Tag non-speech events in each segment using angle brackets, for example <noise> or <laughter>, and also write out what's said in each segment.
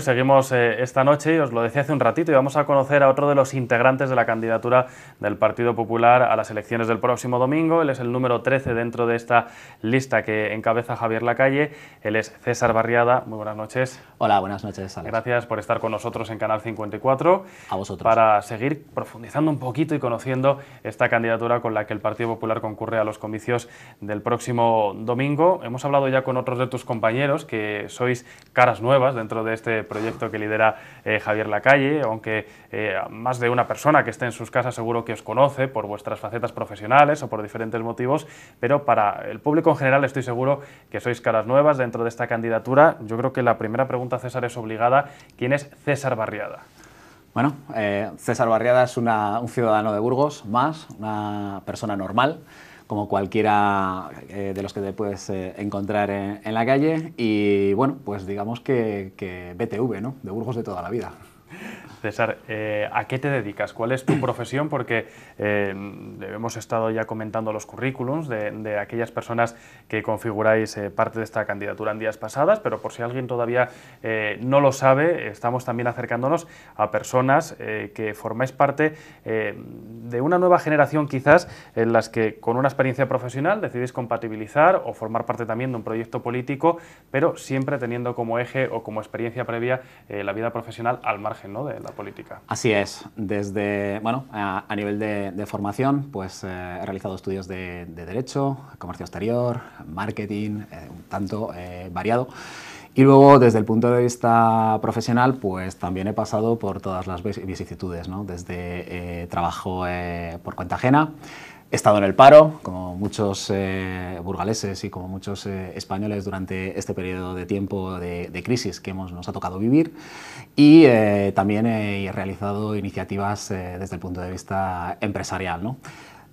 Pues seguimos eh, esta noche, y os lo decía hace un ratito, y vamos a conocer a otro de los integrantes de la candidatura del Partido Popular a las elecciones del próximo domingo. Él es el número 13 dentro de esta lista que encabeza Javier Lacalle. Él es César Barriada. Muy buenas noches. Hola, buenas noches. Alex. Gracias por estar con nosotros en Canal 54. A vosotros. Para seguir profundizando un poquito y conociendo esta candidatura con la que el Partido Popular concurre a los comicios del próximo domingo. Hemos hablado ya con otros de tus compañeros que sois caras nuevas dentro de este proyecto que lidera eh, Javier Lacalle, aunque eh, más de una persona que esté en sus casas seguro que os conoce por vuestras facetas profesionales o por diferentes motivos, pero para el público en general estoy seguro que sois caras nuevas dentro de esta candidatura. Yo creo que la primera pregunta, César, es obligada. ¿Quién es César Barriada? Bueno, eh, César Barriada es un ciudadano de Burgos, más una persona normal como cualquiera eh, de los que te puedes eh, encontrar en, la calle. Y bueno, pues digamos que, que BTV, ¿no? De Burgos de toda la vida. <laughs> César, eh, ¿a qué te dedicas? ¿Cuál es tu <clears throat> profesión? Porque eh, hemos estado ya comentando los currículums de, aquellas personas que configuráis eh, parte de esta candidatura en días pasadas, pero por si alguien todavía no lo sabe, estamos también acercándonos a personas que formáis parte de una nueva generación quizás en las que con una experiencia profesional decidís compatibilizar o formar parte también de un proyecto político, pero siempre teniendo como eje o como experiencia previa la vida profesional al margen de la política. Así es. Desde, bueno, a, nivel de, formación, pues eh, he realizado estudios de, Derecho, Comercio Exterior, Marketing, eh, un tanto eh, variado. Y luego, desde el punto de vista profesional, pues también he pasado por todas las vicisitudes, ¿no? Desde eh, trabajo eh, por cuenta ajena, he estado en el paro, como muchos eh, burgaleses y como muchos españoles durante este periodo de tiempo de, de crisis que hemos, nos ha tocado vivir, y también he realizado iniciativas desde el punto de vista empresarial, ¿no?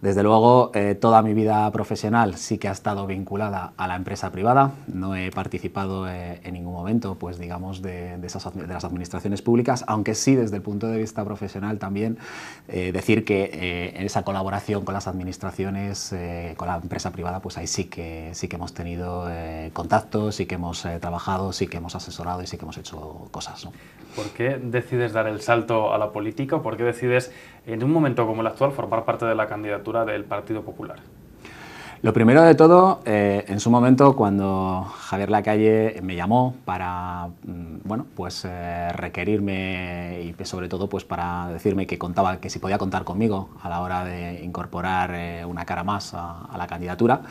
Desde luego, eh, toda mi vida profesional sí que ha estado vinculada a la empresa privada. No he participado eh, en ningún momento, pues digamos, de, esas, de, las administraciones públicas, aunque sí desde el punto de vista profesional también eh, decir que en esa colaboración con las administraciones, con la empresa privada, pues ahí sí que, sí que hemos tenido contactos, sí que hemos trabajado, sí que hemos asesorado y sí que hemos hecho cosas. ¿Por qué decides dar el salto a la política? ¿Por qué decides en un momento como el actual formar parte de la candidatura? del Partido Popular. Lo primero de todo, eh, en su momento cuando Javier Lacalle me llamó para, mm, bueno, pues eh, requerirme y pues, sobre todo pues para decirme que contaba, que si podía contar conmigo a la hora de incorporar eh, una cara más a, a la candidatura,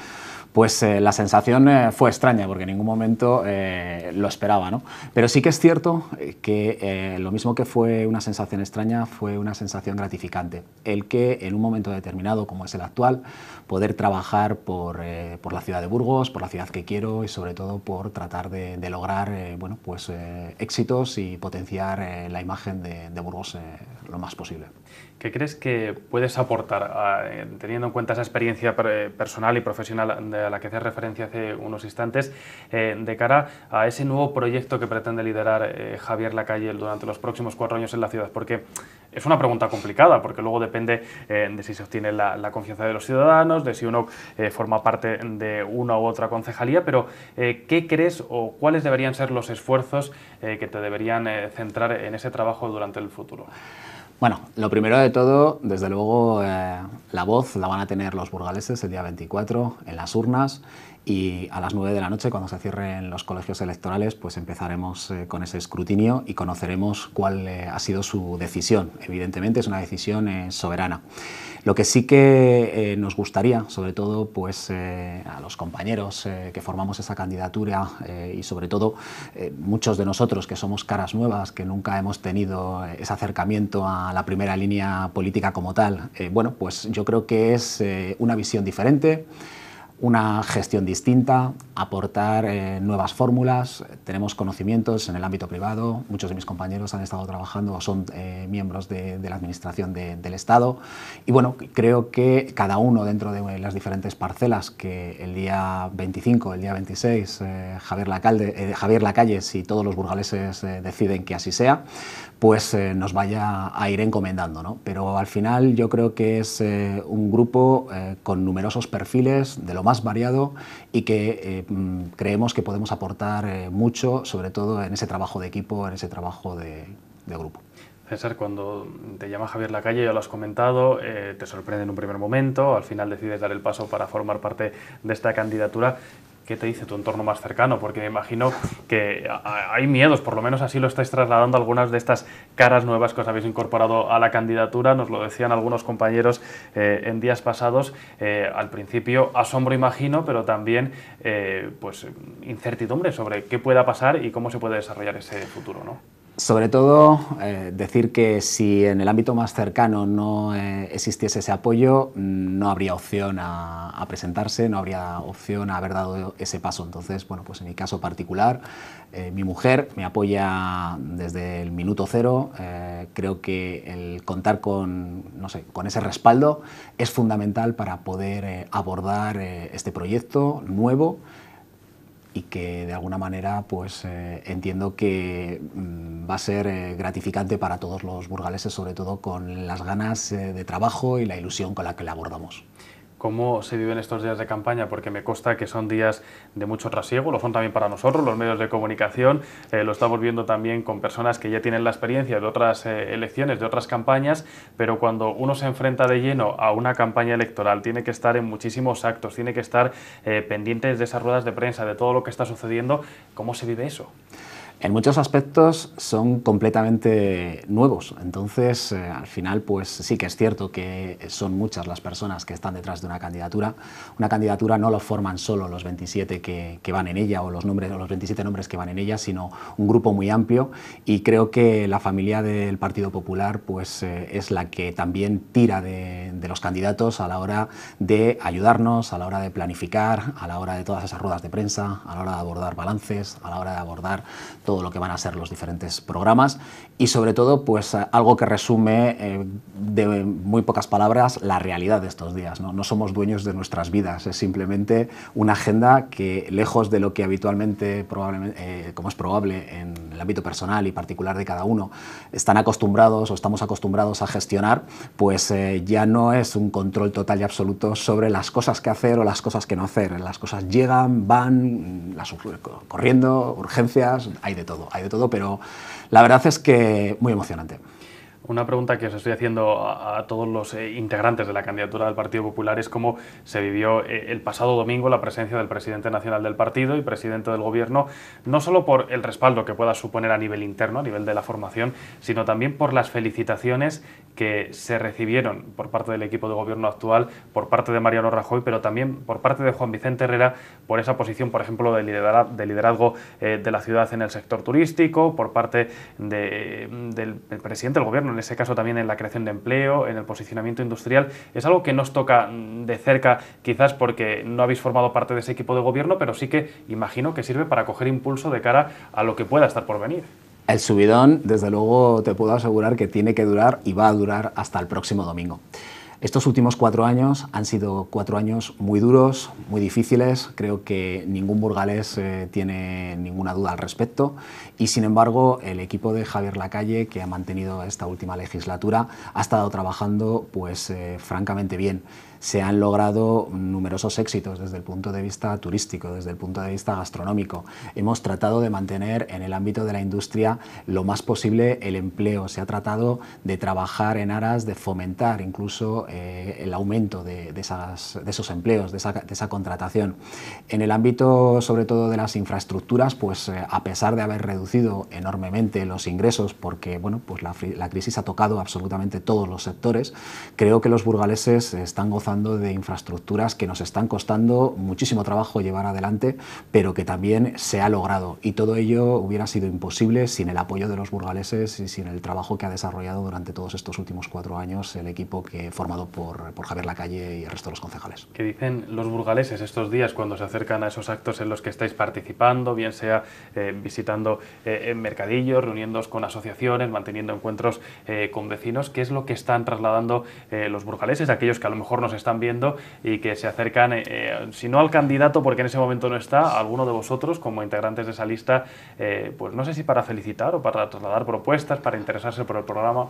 pues la sensación fue extraña porque en ningún momento lo esperaba, ¿no? Pero sí que es cierto que lo mismo que fue una sensación extraña fue una sensación gratificante. El que en un momento determinado como es el actual, poder trabajar eh, por, la ciudad de Burgos, por la ciudad que quiero y sobre todo por tratar de, lograr eh, pues, eh, éxitos y potenciar la imagen de Burgos lo más posible. ¿Qué crees que puedes aportar, ah, teniendo en cuenta esa experiencia eh, personal y profesional a la que hacías referencia hace unos instantes, eh, de cara a ese nuevo proyecto que pretende liderar eh, Javier Lacalle durante los próximos cuatro años en la ciudad? Porque es una pregunta complicada, porque luego depende de si se obtiene la, la, confianza de los ciudadanos, de si uno forma parte de una u otra concejalía, pero ¿qué crees o cuáles deberían ser los esfuerzos que te deberían centrar en ese trabajo durante el futuro? Bueno, lo primero de todo, desde luego, eh, la voz la van a tener los burgaleses el día 24 en las urnas y a las 9 de la noche, cuando se cierren los colegios electorales, pues empezaremos eh, con ese escrutinio y conoceremos cuál eh, ha sido su decisión. Evidentemente es una decisión eh, soberana. Lo que sí que nos gustaría, sobre todo pues, a los compañeros que formamos esa candidatura y sobre todo muchos de nosotros que somos caras nuevas, que nunca hemos tenido ese acercamiento a la primera línea política como tal, bueno, pues yo creo que es una visión diferente una gestión distinta, aportar eh, nuevas fórmulas. Tenemos conocimientos en el ámbito privado, muchos de mis compañeros han estado trabajando o son eh, miembros de, la Administración del Estado. Y bueno, creo que cada uno dentro de las diferentes parcelas que el día 25, el día 26, eh, Javier, eh, Javier Lacalle, si todos los burgaleses deciden que así sea, pues nos vaya a ir encomendando. ¿no? Pero al final yo creo que es un grupo con numerosos perfiles de lo más variado y que Mm, creemos que podemos aportar eh, mucho, sobre todo en ese trabajo de equipo, en ese trabajo de, grupo. César, cuando te llama Javier Lacalle, ya lo has comentado, eh, te sorprende en un primer momento, al final decides dar el paso para formar parte de esta candidatura. ¿Qué te dice tu entorno más cercano? Porque me imagino que hay miedos, por lo menos así lo estáis trasladando algunas de estas caras nuevas que os habéis incorporado a la candidatura. Nos lo decían algunos compañeros eh, en días pasados. Eh, al principio asombro, imagino, pero también eh, pues incertidumbre sobre qué pueda pasar y cómo se puede desarrollar ese futuro, ¿no? Sobre todo, eh, decir que si en el ámbito más cercano no eh, existiese ese apoyo, mm, no habría opción a, presentarse, no habría opción a haber dado ese paso. Entonces, bueno, pues en mi caso particular, eh, mi mujer me apoya desde el minuto cero. creo que el contar con, con ese respaldo es fundamental para poder abordar este proyecto nuevo y que de alguna manera pues eh, entiendo que mm, va a ser eh, gratificante para todos los burgaleses, sobre todo con las ganas eh, de trabajo y la ilusión con la que la abordamos cómo se viven estos días de campaña, porque me consta que son días de mucho trasiego, lo son también para nosotros, los medios de comunicación, eh, lo estamos viendo también con personas que ya tienen la experiencia de otras eh, elecciones, de otras campañas, pero cuando uno se enfrenta de lleno a una campaña electoral, tiene que estar en muchísimos actos, tiene que estar pendiente eh, pendientes de esas ruedas de prensa, de todo lo que está sucediendo, ¿cómo se vive eso? en muchos aspectos son completamente nuevos. Entonces, eh, al final, pues sí que es cierto que son muchas las personas que están detrás de una candidatura. Una candidatura no lo forman solo los 27 que, van en ella o los, nombres, los 27 nombres que van en ella, sino un grupo muy amplio y creo que la familia del Partido Popular pues, eh, es la que también tira de los candidatos a la hora de ayudarnos, a la hora de planificar, a la hora de todas esas ruedas de prensa, a la hora de abordar balances, a la hora de abordar todo lo que van a ser los diferentes programas y sobre todo pues eh, algo que resume eh, de muy pocas palabras la realidad de estos días. ¿no? ¿no? somos dueños de nuestras vidas, es simplemente una agenda que lejos de lo que habitualmente, probablemente, eh, como es probable en el ámbito personal y particular de cada uno, están acostumbrados o estamos acostumbrados a gestionar, pues ya no es un control total y absoluto sobre las cosas que hacer o las cosas que no hacer. Las cosas llegan, van, corriendo, urgencias, hay todo, hay de todo, pero la verdad es que muy emocionante. Una pregunta que os estoy haciendo a, todos los eh, integrantes de la candidatura del Partido Popular es cómo se vivió eh, el pasado domingo la presencia del presidente nacional del partido y presidente del gobierno, no solo por el respaldo que pueda suponer a nivel interno, a nivel de la formación, sino también por las felicitaciones que se recibieron por parte del equipo de gobierno actual, por parte de Mariano Rajoy, pero también por parte de Juan Vicente Herrera por esa posición, por ejemplo, de, liderazgo eh, de la ciudad en el sector turístico, por parte del presidente del gobierno en ese caso también en la creación de empleo, en el posicionamiento industrial. Es algo que nos toca mm, de cerca, quizás porque no habéis formado parte de ese equipo de gobierno, pero sí que imagino que sirve para coger impulso de cara a lo que pueda estar por venir. El subidón, desde luego, te puedo asegurar que tiene que durar y va a durar hasta el próximo domingo. Estos últimos cuatro años han sido cuatro años muy duros, muy difíciles, creo que ningún burgalés eh, tiene ninguna duda al respecto y sin embargo el equipo de Javier Lacalle que ha mantenido esta última legislatura ha estado trabajando pues eh, francamente bien se han logrado numerosos éxitos desde el punto de vista turístico, desde el punto de vista gastronómico. Hemos tratado de mantener en el ámbito de la industria lo más posible el empleo. Se ha tratado de trabajar en aras de fomentar incluso eh, el aumento de, de, esos empleos, de esa, contratación. En el ámbito sobre todo de las infraestructuras, pues eh, a pesar de haber reducido enormemente los ingresos porque bueno, pues la, la crisis ha tocado absolutamente todos los sectores, creo que los burgaleses están gozando de infraestructuras que nos están costando muchísimo trabajo llevar adelante, pero que también se ha logrado. Y todo ello hubiera sido imposible sin el apoyo de los burgaleses y sin el trabajo que ha desarrollado durante todos estos últimos cuatro años el equipo que formado por, por Javier Lacalle y el resto de los concejales. ¿Qué dicen los burgaleses estos días cuando se acercan a esos actos en los que estáis participando, bien sea eh, visitando eh, eh, mercadillos, reuniéndoos con asociaciones, manteniendo encuentros eh, con vecinos? ¿Qué es lo que están trasladando los burgaleses, aquellos que a lo mejor no están viendo y que se acercan, eh, eh, si no al candidato, porque en ese momento no está, a alguno de vosotros como integrantes de esa lista, eh, pues no sé si para felicitar o para trasladar propuestas, para interesarse por el programa.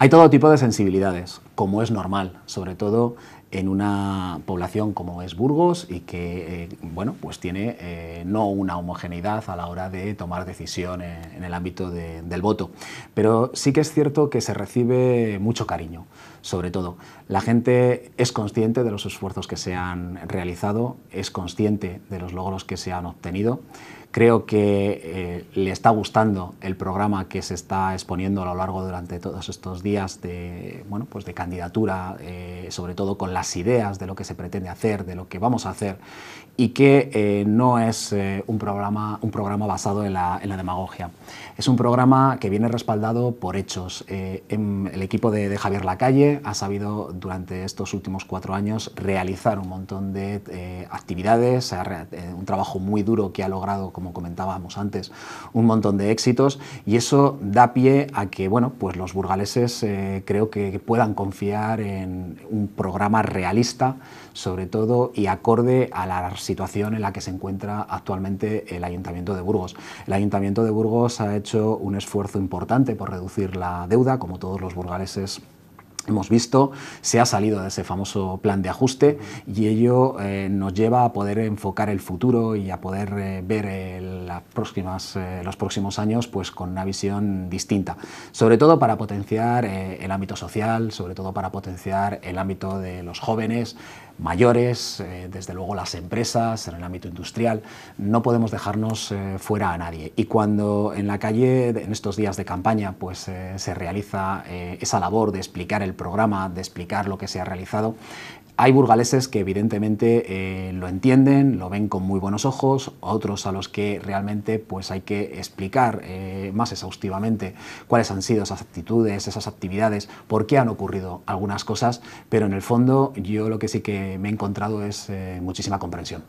Hay todo tipo de sensibilidades, como es normal, sobre todo en una población como es Burgos y que eh, bueno, pues tiene eh, no una homogeneidad a la hora de tomar decisión en, el ámbito del voto. Pero sí que es cierto que se recibe mucho cariño, sobre todo. La gente es consciente de los esfuerzos que se han realizado, es consciente de los logros que se han obtenido. Creo que eh, le está gustando el programa que se está exponiendo a lo largo durante todos estos días de, bueno, pues de candidatura, eh, sobre todo con las ideas de lo que se pretende hacer, de lo que vamos a hacer, y que eh, no es un, programa, un programa basado en la, en la, demagogia. Es un programa que viene respaldado por hechos. Em, el equipo de, de, Javier Lacalle ha sabido durante estos últimos cuatro años realizar un montón de actividades, un trabajo muy duro que ha logrado comentábamos antes, un montón de éxitos y eso da pie a que bueno, pues los burgaleses eh, creo que puedan confiar en un programa realista, sobre todo y acorde a la situación en la que se encuentra actualmente el Ayuntamiento de Burgos. El Ayuntamiento de Burgos ha hecho un esfuerzo importante por reducir la deuda, como todos los burgaleses hemos visto, se ha salido de ese famoso plan de ajuste y ello eh, nos lleva a poder enfocar el futuro y a poder eh, ver eh, las próximas, los próximos años pues, con una visión distinta, sobre todo para potenciar el ámbito social, sobre todo para potenciar el ámbito de los jóvenes, mayores, eh, desde luego las empresas, en el ámbito industrial. No podemos dejarnos eh, fuera a nadie. Y cuando en la calle, en estos días de campaña, pues eh, se realiza esa labor de explicar el programa, de explicar lo que se ha realizado, hay burgaleses que evidentemente eh, lo entienden, lo ven con muy buenos ojos, otros a los que realmente pues hay que explicar eh, más exhaustivamente cuáles han sido esas actitudes, esas actividades, por qué han ocurrido algunas cosas, pero en el fondo yo lo que sí que me he encontrado es eh, muchísima comprensión.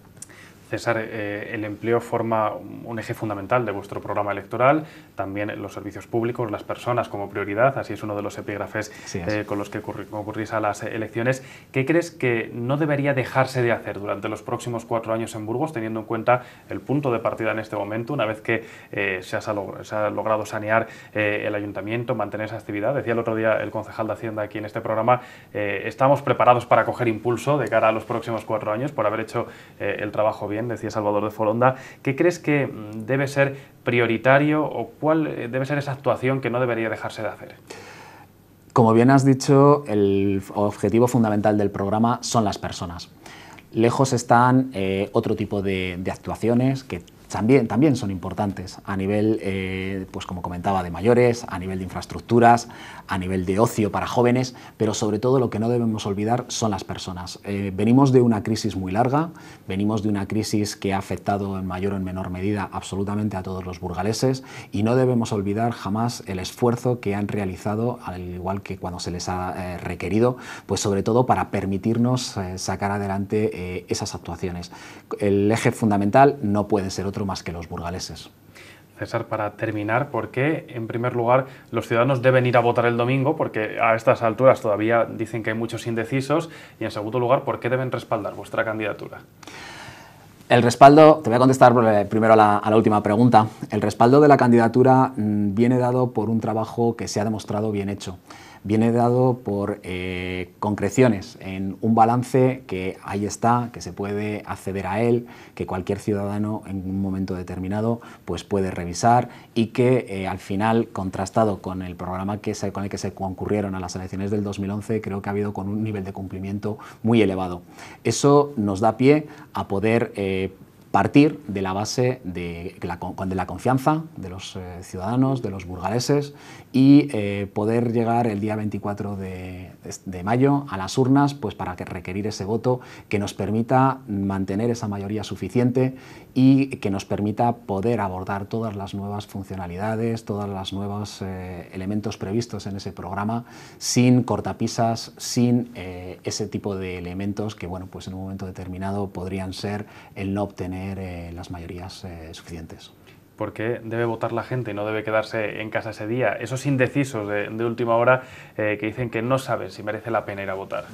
César, eh, el empleo forma un eje fundamental de vuestro programa electoral, también los servicios públicos, las personas como prioridad, así es uno de los epígrafes eh, con los que concurrís a las elecciones. ¿Qué crees que no debería dejarse de hacer durante los próximos cuatro años en Burgos, teniendo en cuenta el punto de partida en este momento, una vez que eh, se, ha logrado sanear el ayuntamiento, mantener esa actividad? Decía el otro día el concejal de Hacienda aquí en este programa, estamos preparados para coger impulso de cara a los próximos cuatro años por haber hecho el trabajo bien decía Salvador de Foronda, ¿qué crees que mm, debe ser prioritario o cuál eh, debe ser esa actuación que no debería dejarse de hacer? Como bien has dicho, el objetivo fundamental del programa son las personas. Lejos están eh, otro tipo de, actuaciones que también, también, son importantes a nivel, eh, pues como comentaba, de mayores, a nivel de infraestructuras, a nivel de ocio para jóvenes, pero sobre todo lo que no debemos olvidar son las personas. Eh, venimos de una crisis muy larga, venimos de una crisis que ha afectado en mayor o en menor medida absolutamente a todos los burgaleses y no debemos olvidar jamás el esfuerzo que han realizado, al igual que cuando se les ha eh, requerido, pues sobre todo para permitirnos eh, sacar adelante esas actuaciones. El eje fundamental no puede ser otro más que los burgaleses. César, para terminar, ¿por qué, en primer lugar, los ciudadanos deben ir a votar el domingo? Porque a estas alturas todavía dicen que hay muchos indecisos. Y, en segundo lugar, ¿por qué deben respaldar vuestra candidatura? El respaldo, te voy a contestar eh, primero a la, a la, última pregunta. El respaldo de la candidatura mm, viene dado por un trabajo que se ha demostrado bien hecho viene dado por eh, concreciones en un balance que ahí está, que se puede acceder a él, que cualquier ciudadano en un momento determinado pues puede revisar y que eh, al final, contrastado con el programa que con el que se concurrieron a las elecciones del 2011, creo que ha habido con un nivel de cumplimiento muy elevado. Eso nos da pie a poder eh, partir de la base de la, la confianza de los eh, ciudadanos, de los burgaleses, y eh, poder llegar el día 24 de, mayo a las urnas pues, para que requerir ese voto que nos permita mantener esa mayoría suficiente y que nos permita poder abordar todas las nuevas funcionalidades, todos los nuevos eh, elementos previstos en ese programa sin cortapisas, sin eh, ese tipo de elementos que bueno, pues en un momento determinado podrían ser el no obtener eh, las mayorías suficientes. ¿Por qué debe votar la gente y no debe quedarse en casa ese día? Esos indecisos de, de última hora que dicen que no saben si merece la pena ir a votar.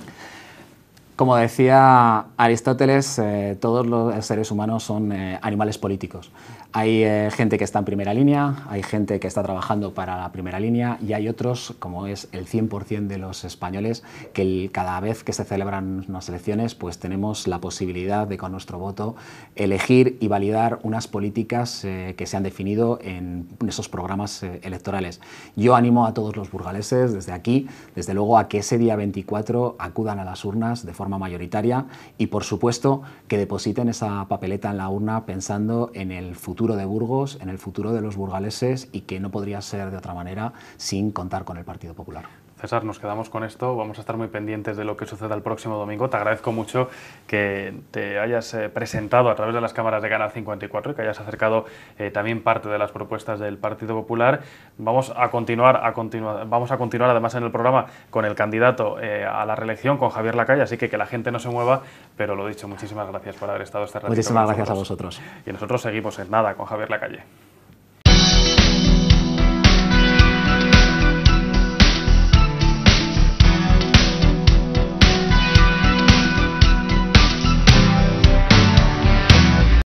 Como decía Aristóteles, eh, todos los seres humanos son eh, animales políticos. Hay eh, gente que está en primera línea, hay gente que está trabajando para la primera línea y hay otros, como es el 100% de los españoles, que cada vez que se celebran unas elecciones, pues tenemos la posibilidad de con nuestro voto elegir y validar unas políticas eh, que se han definido en esos programas eh, electorales. Yo animo a todos los burgaleses desde aquí, desde luego, a que ese día 24 acudan a las urnas de forma mayoritaria y, por supuesto, que depositen esa papeleta en la urna pensando en el futuro futuro de Burgos, en el futuro de los burgaleses y que no podría ser de otra manera sin contar con el Partido Popular. César, nos quedamos con esto. Vamos a estar muy pendientes de lo que suceda el próximo domingo. Te agradezco mucho que te hayas eh, presentado a través de las cámaras de Canal 54 y que hayas acercado eh, también parte de las propuestas del Partido Popular. Vamos a continuar, a continuar, vamos a continuar además en el programa con el candidato eh, a la reelección, con Javier Lacalle, así que que la gente no se mueva, pero lo dicho, muchísimas gracias por haber estado este ratito. Muchísimas gracias a vosotros. Y nosotros seguimos en nada con Javier Lacalle.